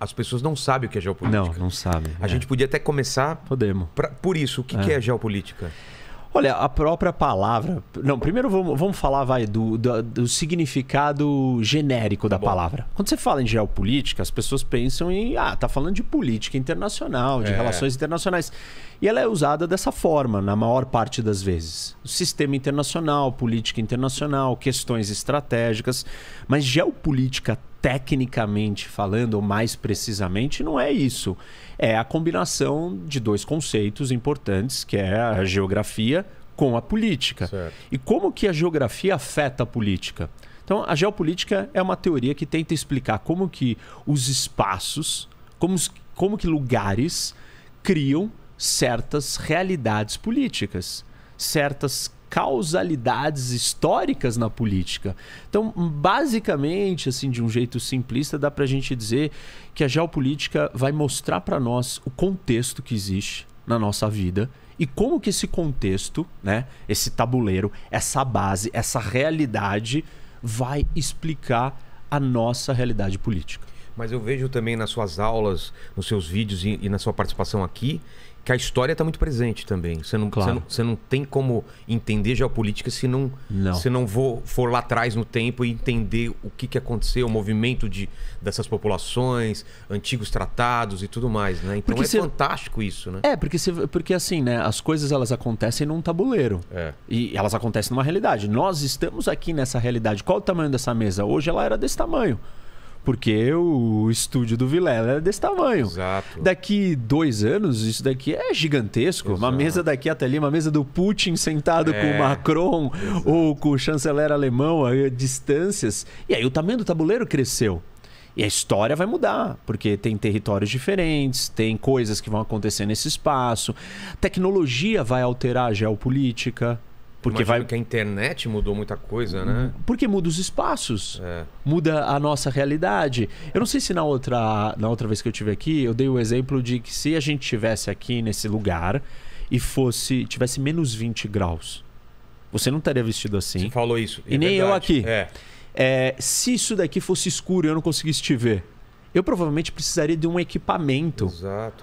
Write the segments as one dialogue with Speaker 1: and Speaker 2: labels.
Speaker 1: as pessoas não sabem o que é geopolítica. Não, não sabem. A é. gente podia até começar. Podemos. Pra, por isso, o que é, que é geopolítica?
Speaker 2: Olha, a própria palavra. Não, primeiro vamos, vamos falar vai, do, do, do significado genérico da tá Bom. palavra. Quando você fala em geopolítica, as pessoas pensam em. Ah, tá falando de política internacional, de é. relações internacionais. E ela é usada dessa forma, na maior parte das vezes. sistema internacional, política internacional, questões estratégicas. Mas geopolítica tecnicamente falando, ou mais precisamente, não é isso. É a combinação de dois conceitos importantes, que é a geografia com a política. Certo. E como que a geografia afeta a política? Então, a geopolítica é uma teoria que tenta explicar como que os espaços, como, como que lugares criam certas realidades políticas, certas causalidades históricas na política. Então, basicamente, assim, de um jeito simplista, dá para a gente dizer que a geopolítica vai mostrar para nós o contexto que existe na nossa vida e como que esse contexto, né, esse tabuleiro, essa base, essa realidade vai explicar a nossa realidade política.
Speaker 1: Mas eu vejo também nas suas aulas, nos seus vídeos e, e na sua participação aqui, que a história está muito presente também. Você não, claro. você, não, você não tem como entender geopolítica se não, não. Se não for lá atrás no tempo e entender o que, que aconteceu, o movimento de, dessas populações, antigos tratados e tudo mais, né? Então porque é fantástico isso, né? É,
Speaker 2: porque, porque assim, né? As coisas elas acontecem num tabuleiro. É. E elas acontecem numa realidade. Nós estamos aqui nessa realidade. Qual o tamanho dessa mesa? Hoje ela era desse tamanho. Porque o estúdio do Vilela era desse tamanho. Exato. Daqui dois anos, isso daqui é gigantesco. Exato. Uma mesa daqui até ali, uma mesa do Putin sentado é. com o é. Macron Exato. ou com o chanceler alemão, a distâncias. E aí o tamanho do tabuleiro cresceu. E a história vai mudar, porque tem territórios diferentes, tem coisas que vão acontecer nesse espaço, tecnologia vai alterar a geopolítica, porque Imagino vai que a internet mudou
Speaker 1: muita coisa, né?
Speaker 2: Porque muda os espaços, é. muda a nossa realidade. Eu não sei se na outra, na outra vez que eu tive aqui, eu dei o exemplo de que se a gente tivesse aqui nesse lugar e fosse tivesse menos 20 graus, você não estaria vestido assim. Você falou isso. e é nem verdade. eu aqui. É. é. Se isso daqui fosse escuro e eu não conseguisse te ver, eu provavelmente precisaria de um equipamento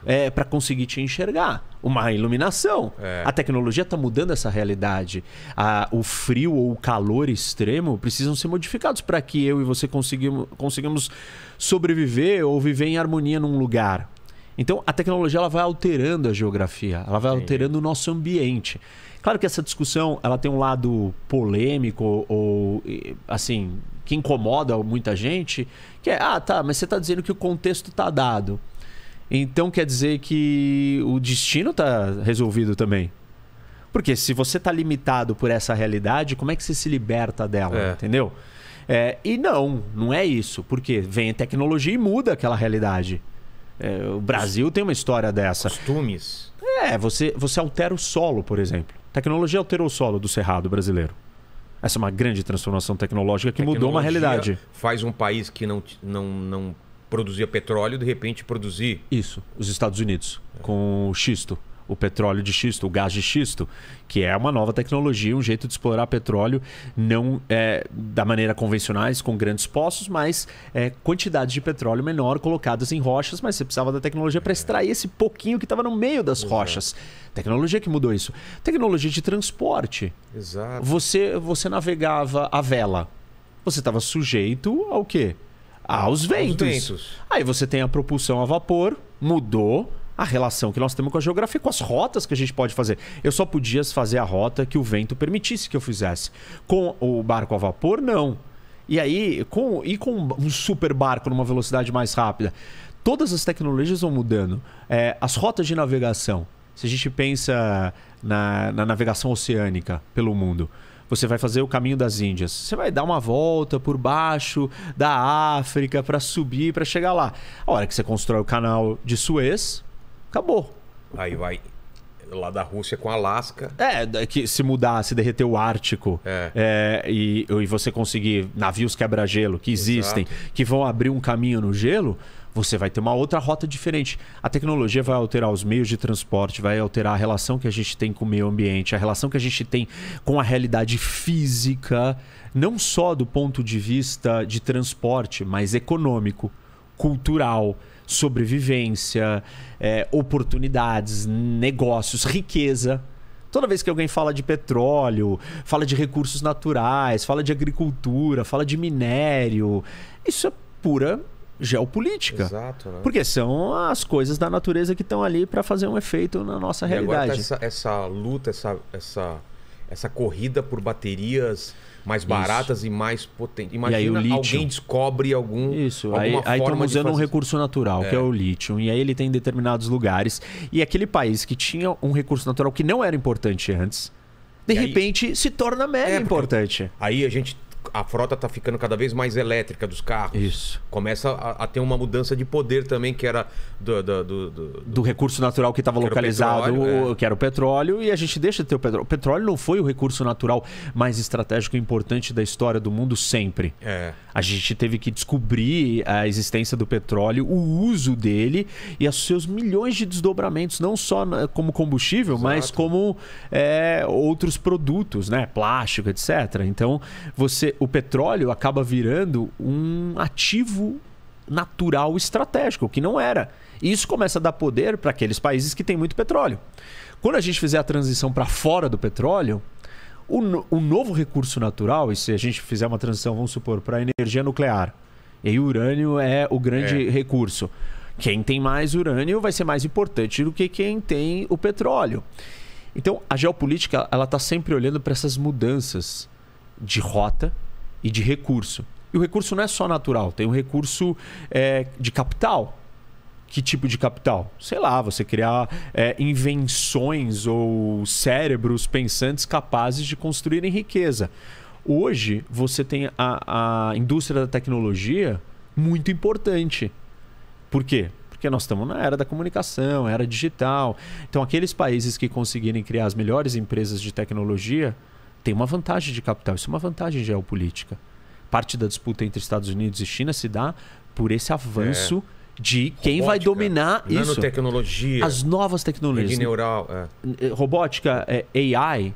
Speaker 2: É, para conseguir te enxergar uma iluminação. É. A tecnologia está mudando essa realidade. Ah, o frio ou o calor extremo precisam ser modificados para que eu e você consigamos, consigamos sobreviver ou viver em harmonia num lugar. Então, a tecnologia ela vai alterando a geografia, ela vai Sim. alterando o nosso ambiente. Claro que essa discussão ela tem um lado polêmico ou assim que incomoda muita gente, que é ah tá, mas você está dizendo que o contexto está dado. Então quer dizer que o destino está resolvido também. Porque se você está limitado por essa realidade, como é que você se liberta dela? É. Entendeu? É, e não, não é isso. Porque vem a tecnologia e muda aquela realidade. É, o Brasil tem uma história dessa. Costumes. É, você, você altera o solo, por exemplo. A tecnologia alterou o solo do cerrado brasileiro. Essa é uma grande transformação tecnológica que tecnologia mudou uma realidade.
Speaker 1: Faz um país que não, não, não produzia petróleo,
Speaker 2: de repente produzir. Isso, os Estados Unidos, é. com o xisto. O petróleo de xisto, o gás de xisto, que é uma nova tecnologia, um jeito de explorar petróleo, não é, da maneira convencionais, com grandes poços, mas é, quantidades de petróleo menor colocadas em rochas, mas você precisava da tecnologia para extrair esse pouquinho que estava no meio das Exato. rochas. Tecnologia que mudou isso. Tecnologia de transporte. Exato. Você, você navegava a vela. Você estava sujeito ao quê? aos ventos. ventos. Aí você tem a propulsão a vapor, mudou a relação que nós temos com a geografia, com as rotas que a gente pode fazer. Eu só podia fazer a rota que o vento permitisse que eu fizesse. Com o barco a vapor, não. E aí, com, e com um super barco numa velocidade mais rápida? Todas as tecnologias vão mudando. É, as rotas de navegação. Se a gente pensa na, na navegação oceânica pelo mundo. Você vai fazer o caminho das Índias. Você vai dar uma volta por baixo da África para subir, para chegar lá. A hora que você constrói o canal de Suez, acabou. Aí vai lá da Rússia com Alasca. É, é que se mudar, se derreter o Ártico é. É, e, e você conseguir navios quebra-gelo que existem, Exato. que vão abrir um caminho no gelo, você vai ter uma outra rota diferente. A tecnologia vai alterar os meios de transporte, vai alterar a relação que a gente tem com o meio ambiente, a relação que a gente tem com a realidade física, não só do ponto de vista de transporte, mas econômico, cultural sobrevivência, é, oportunidades, negócios, riqueza. Toda vez que alguém fala de petróleo, fala de recursos naturais, fala de agricultura, fala de minério, isso é pura geopolítica. Exato, né? Porque são as coisas da natureza que estão ali para fazer um efeito na nossa e tá realidade. Tá essa,
Speaker 1: essa, luta, essa, essa, essa corrida por baterias mais baratas Isso. e mais potentes. Imagina e aí, o lítio. alguém descobre algum. Isso, aí, aí estamos usando um
Speaker 2: recurso natural, é. que é o lítio. E aí ele tem em determinados lugares. E aquele país que tinha um recurso natural que não era importante antes, de e repente aí... se torna mega é, importante. Aí a gente
Speaker 1: a frota está ficando cada vez mais elétrica dos carros. Isso. Começa a, a ter uma mudança de poder também, que era do. Do, do, do,
Speaker 2: do recurso natural que estava localizado, petróleo, é. que era o petróleo, e a gente deixa de ter o petróleo. O petróleo não foi o recurso natural mais estratégico e importante da história do mundo sempre. É. A gente teve que descobrir a existência do petróleo, o uso dele e os seus milhões de desdobramentos, não só como combustível, Exato. mas como é, outros produtos, né? Plástico, etc. Então, você o petróleo acaba virando um ativo natural estratégico, que não era. E isso começa a dar poder para aqueles países que têm muito petróleo. Quando a gente fizer a transição para fora do petróleo, o, no, o, novo recurso natural, e se a gente fizer uma transição, vamos supor, para a energia nuclear, e aí o urânio é o grande é. recurso. Quem tem mais urânio vai ser mais importante do que quem tem o petróleo. Então, a geopolítica ela está sempre olhando para essas mudanças de rota e de recurso. E o recurso não é só natural, tem o um recurso é, de capital. Que tipo de capital? Sei lá, você criar é, invenções ou cérebros pensantes capazes de construírem riqueza. Hoje, você tem a, a indústria da tecnologia muito importante. Por quê? porque nós estamos na era da comunicação, era digital. Então, aqueles países que conseguirem criar as melhores empresas de tecnologia tem uma vantagem de capital, isso é uma vantagem geopolítica. Parte da disputa entre Estados Unidos e China se dá por esse avanço é. de quem vai dominar isso. Nanotecnologia. As novas tecnologias. Rede neural. É. Eh, robótica, é, AI,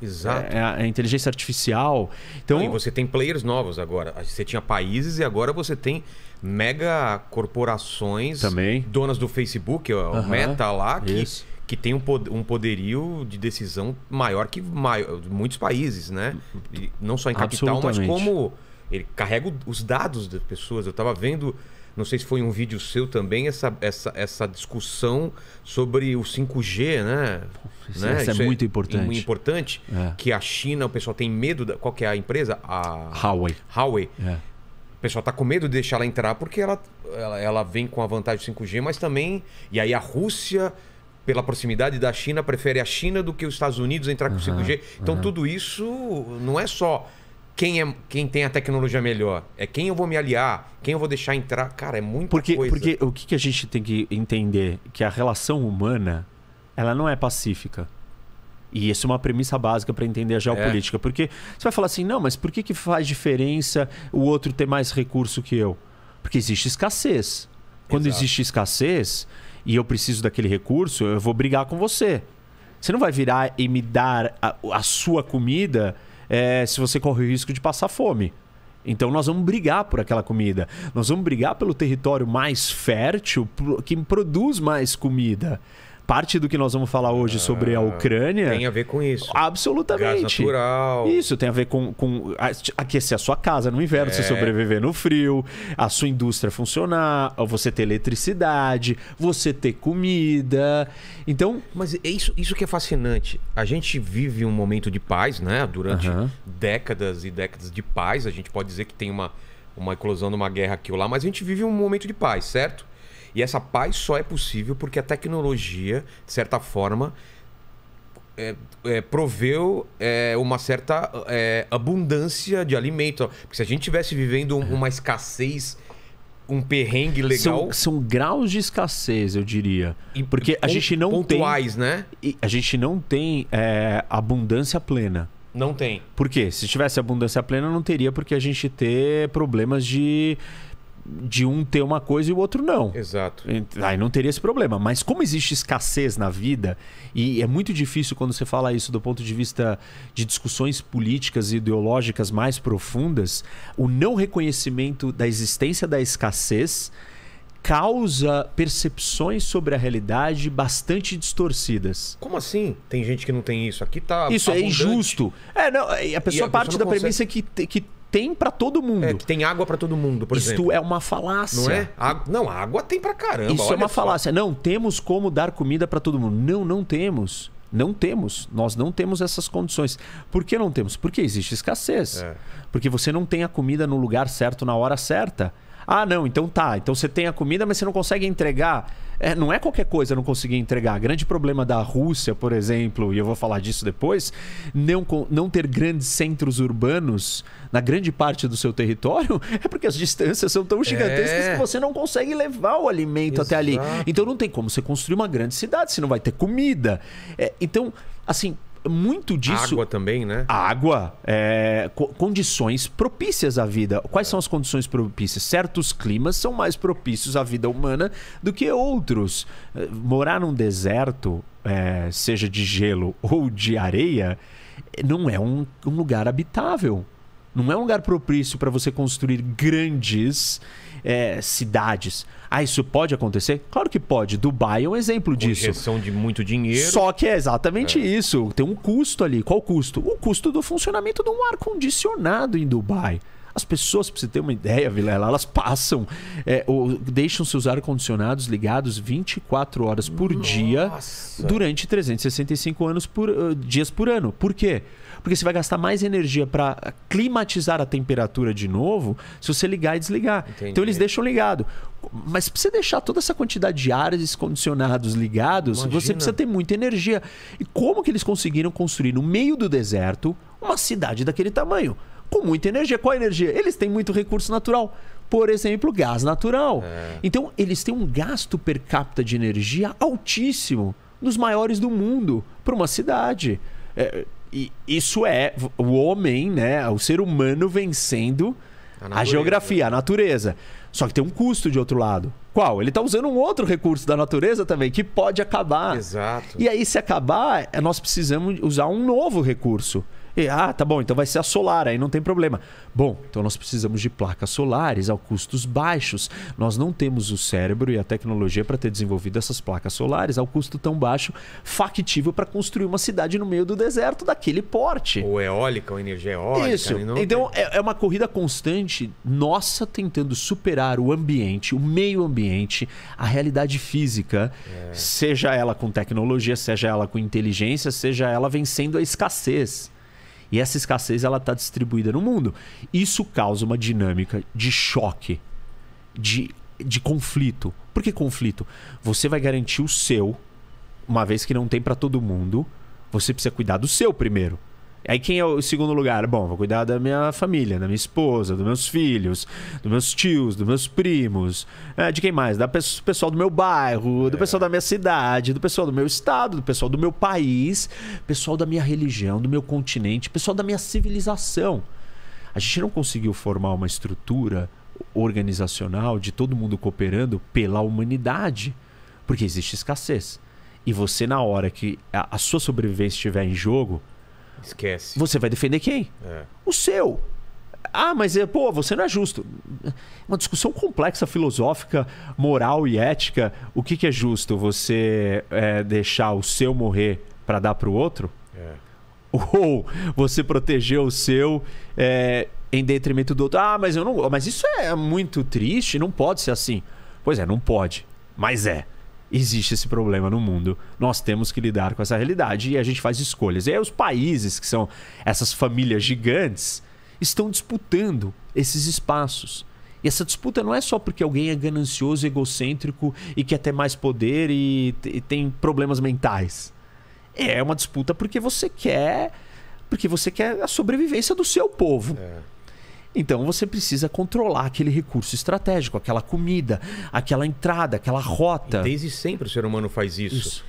Speaker 2: é, é a inteligência artificial. Então, Não, e você tem players novos
Speaker 1: agora. Você tinha países e agora você tem mega corporações. Também. Donas do Facebook, o uh -huh. Meta lá, que... Isso que tem um, um poderio de decisão maior que maior, muitos países, né? E não só em capital, mas como ele carrega os dados das pessoas. Eu estava vendo, não sei se foi um vídeo seu também, essa, essa, essa discussão sobre o 5G, né? né? É isso, né? isso é, é muito importante. importante é. que a China, o pessoal tem medo. Da, qual que é a empresa? A Huawei. Huawei. É. O pessoal está com medo de deixar ela entrar porque ela, ela, ela vem com a vantagem do 5G, mas também. E aí a Rússia pela proximidade da China, prefere a China do que os Estados Unidos entrar com o uhum, 5G. Então, uhum. tudo isso não é só quem, é, quem tem a tecnologia melhor, é quem eu vou me aliar, quem eu vou deixar entrar. Cara, é muito porque, coisa. Porque
Speaker 2: o que a gente tem que entender? Que a relação humana, ela não é pacífica. E isso é uma premissa básica para entender a é. geopolítica. É. Porque você vai falar assim, não, mas por que, que faz diferença o outro ter mais recurso que eu? Porque existe escassez. Quando Exato. existe escassez, e eu preciso daquele recurso, eu vou brigar com você. Você não vai virar e me dar a, a sua comida é, se você corre o risco de passar fome. Então nós vamos brigar por aquela comida. Nós vamos brigar pelo território mais fértil que produz mais comida. Parte do que nós vamos falar hoje ah, sobre a ah, Ucrânia. Tem a ver
Speaker 1: com isso. Absolutamente. Gás natural.
Speaker 2: Isso tem a ver com, com aquecer é a sua casa no inverno, é. você sobreviver no frio, a sua indústria funcionar, você ter eletricidade, você ter comida. Então. Mas é isso, isso que é fascinante. A
Speaker 1: gente vive um momento de paz, né? Durante uh -huh. décadas e décadas de paz. A gente pode dizer que tem uma, uma eclosão de uma guerra aqui ou lá, mas a gente vive um momento de paz, certo? E essa paz só é possível porque a tecnologia, de certa forma, é, é, proveu é, uma certa é, abundância de alimento. Porque se a gente tivesse vivendo um, uhum. uma escassez, um perrengue legal. São,
Speaker 2: são, graus de escassez, eu diria. E, porque a gente não pontuais, tem. né? A gente não tem é, abundância plena. Não tem. Por quê? Se tivesse abundância plena, não teria porque a gente ter problemas de de um ter uma coisa e o outro não. Exato. Aí não teria esse problema. Mas como existe escassez na vida, e é muito difícil quando você fala isso do ponto de vista de discussões políticas e ideológicas mais profundas, o não reconhecimento da existência da escassez causa percepções sobre a realidade bastante distorcidas. Como assim? Tem gente que não tem isso. Aqui tá Isso é abundante. é injusto. É, não, a pessoa a parte pessoa da consegue... premissa que, que tem para todo
Speaker 1: mundo. É, que tem água para todo mundo, por Isto exemplo. Isto é uma falácia. Não é? Água, não, água tem para caramba. Isso é uma falácia.
Speaker 2: Só. Não, temos como dar comida para todo mundo. Não, não temos. Não temos. Nós não temos essas condições. Por que não temos? Porque existe escassez. É. Porque você não tem a comida no lugar certo, na hora certa. Ah, não, então tá. Então você tem a comida, mas você não consegue entregar. É, não é qualquer coisa não conseguir entregar. Grande problema da Rússia, por exemplo, e eu vou falar disso depois, não, não ter grandes centros urbanos na grande parte do seu território, é porque as distâncias são tão gigantescas é. que você não consegue levar o alimento Exato. até ali. Então não tem como você construir uma grande cidade se não vai ter comida. É, então, assim, muito disso. Água também, né? Água. É, co condições propícias à vida. Quais são as condições propícias? Certos climas são mais propícios à vida humana do que outros. Eh, morar num deserto, é, seja de gelo ou de areia, não é um, um lugar habitável. Não é um lugar propício para você construir grandes é, cidades. Ah, isso pode acontecer? Claro que pode. Dubai é um exemplo disso. Injeção de muito dinheiro. Só que é exatamente é. isso. Tem um custo ali. Qual custo? O custo do funcionamento de um ar-condicionado em Dubai. As pessoas, para você ter uma ideia, Vilela, elas passam, é, ou deixam seus ar-condicionados ligados 24 horas por Nossa. dia durante 365 anos por, uh, dias por ano. Por quê? porque você vai gastar mais energia para climatizar a temperatura de novo se você ligar e desligar. Então, Entendi. Então eles deixam ligado. Mas para você deixar toda essa quantidade de ares condicionados ligados, Imagina. você precisa ter muita energia. E como que eles conseguiram construir no meio do deserto uma cidade daquele tamanho? Com muita energia. Qual energia? Eles têm muito recurso natural por exemplo, gás natural. É. Então, eles têm um gasto per capita de energia altíssimo, dos maiores do mundo, para uma cidade. É, isso é o homem, né? O ser humano vencendo a, a geografia, a natureza. Só que tem um custo de outro lado. Qual? Ele está usando um outro recurso da natureza também, que pode acabar. Exato. E aí, se acabar, é, nós precisamos usar um novo recurso. E, ah, tá bom, então vai ser a solar, aí não tem problema. Bom, então nós precisamos de placas solares a custos baixos. Nós não temos o cérebro e a tecnologia para ter desenvolvido essas placas solares ao custo tão baixo, factível para construir uma cidade no meio do deserto daquele porte. Ou eólica, ou energia eólica. Isso. Né? Então tem... É, é uma corrida constante nossa tentando superar o ambiente, o meio ambiente, a realidade física, é. seja ela com tecnologia, seja ela com inteligência, seja ela vencendo a escassez. E essa escassez ela está distribuída no mundo. Isso causa uma dinâmica de choque, de, de conflito. Por que conflito? Você vai garantir o seu, uma vez que não tem para todo mundo. Você precisa cuidar do seu primeiro. Aí quem é o segundo lugar? Bom, vou cuidar da minha família, da minha esposa, dos meus filhos, dos meus tios, dos meus primos. É, de quem mais? Da pe pessoal do meu bairro, do é. pessoal da minha cidade, do pessoal do meu estado, do pessoal do meu país, pessoal da minha religião, do meu continente, pessoal da minha civilização. A gente não conseguiu formar uma estrutura organizacional de todo mundo cooperando pela humanidade, porque existe escassez. E você, na hora que a sua sobrevivência estiver em jogo, Esquece. Você vai defender quem? É. O seu. Ah, mas é, pô, você não é justo. Uma discussão complexa, filosófica, moral e ética. O que, que é justo? Você é, deixar o seu morrer para dar para o outro? É. Ou você proteger o seu é, em detrimento do outro? Ah, mas eu não. Mas isso é muito triste. Não pode ser assim. Pois é, não pode. Mas é existe esse problema no mundo. Nós temos que lidar com essa realidade e a gente faz escolhas. E aí os países, que são essas famílias gigantes, estão disputando esses espaços. E essa disputa não é só porque alguém é ganancioso, egocêntrico e quer ter mais poder e, e tem problemas mentais. É uma disputa porque você quer. Porque você quer a sobrevivência do seu povo. É. Então você precisa controlar aquele recurso estratégico, aquela comida, aquela entrada, aquela rota.
Speaker 1: E desde sempre o ser humano faz isso. isso.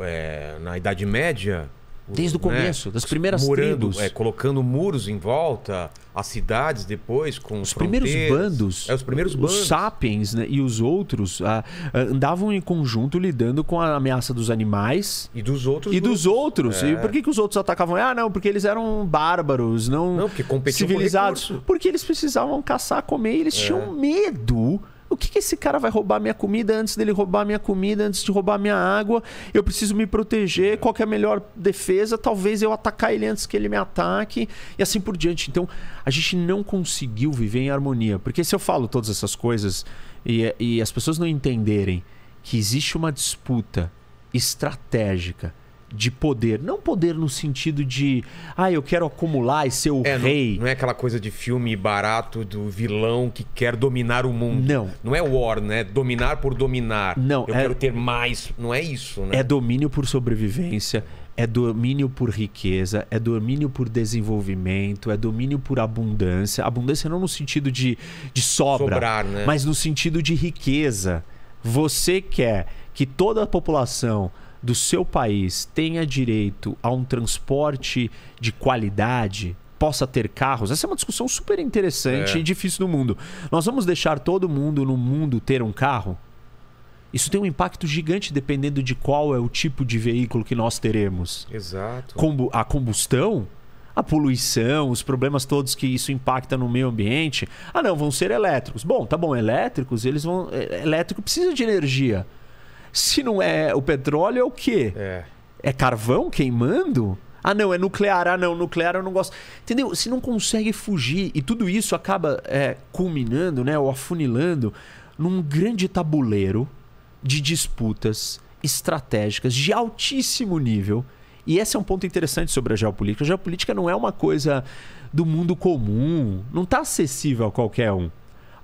Speaker 1: É, na Idade Média, Desde o né? começo, né? das primeiras murando tribos. É, colocando muros em volta, as cidades depois
Speaker 2: com os primeiros bandos. É, os primeiros bandos. Os sapiens né, e os outros ah, ah, andavam em conjunto lidando com a ameaça dos animais. E dos outros. E dos outros. É. E por que, que os outros atacavam? Ah, não, porque eles eram bárbaros, não, não porque civilizados. Por porque eles precisavam caçar, comer, e eles é. tinham medo que, que esse cara vai roubar minha comida antes dele roubar minha comida, antes de roubar minha água? Eu preciso me proteger. Qual é a melhor defesa? Talvez eu atacar ele antes que ele me ataque e assim por diante. Então, a gente não conseguiu viver em harmonia. Porque se eu falo todas essas coisas e, e as pessoas não entenderem que existe uma disputa estratégica de poder. Não poder no sentido de, ah, eu quero acumular e ser o é, rei. Não, não, é aquela coisa de filme barato
Speaker 1: do vilão que quer dominar o mundo. Não. Não é war, né? Dominar por dominar. Não. Eu é... quero ter mais. Não é isso, né? É
Speaker 2: domínio por sobrevivência. É domínio por riqueza, é domínio por desenvolvimento, é domínio por abundância. Abundância não no sentido de, de sobra, Sobrar, né? mas no sentido de riqueza. Você quer que toda a população do seu país tenha direito a um transporte de qualidade, possa ter carros? Essa é uma discussão super interessante é. e difícil no mundo. Nós vamos deixar todo mundo no mundo ter um carro? Isso tem um impacto gigante dependendo de qual é o tipo de veículo que nós teremos.
Speaker 1: Exato.
Speaker 2: a combustão a poluição, os problemas todos que isso impacta no meio ambiente. Ah, não, vão ser elétricos. Bom, tá bom, elétricos, eles vão. É, elétrico precisa de energia. Se não é o petróleo, é o quê? É, é carvão queimando? Ah, não, é nuclear. Ah, não, nuclear eu não gosto. Entendeu? Você não consegue fugir. E tudo isso acaba é, culminando, né? Ou afunilando num grande tabuleiro de disputas estratégicas de altíssimo nível e esse é um ponto interessante sobre a geopolítica. A geopolítica não é uma coisa do mundo comum, não está acessível a qualquer um.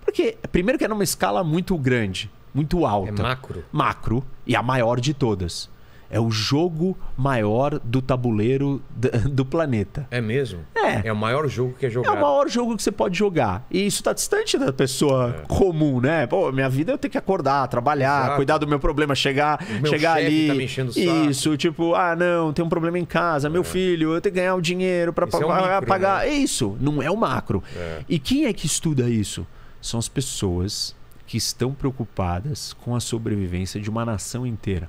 Speaker 2: Porque, primeiro, que é numa escala muito grande, muito alta. É macro. Macro, e a maior de todas. É o jogo maior do tabuleiro do planeta. É mesmo? É. É o maior jogo que é jogado. É o maior jogo que você pode jogar. E isso está distante da pessoa é. comum, né? Pô, minha vida eu tenho que acordar, trabalhar, Exato. cuidar do meu problema, chegar, meu chegar ali. Tá me enchendo o saco. Isso, tipo, ah, não, tem um problema em casa, meu é. filho, eu tenho que ganhar o um dinheiro para é um pagar. Né? É isso, não é o macro. É. E quem é que estuda isso? São as pessoas que estão preocupadas com a sobrevivência de uma nação inteira.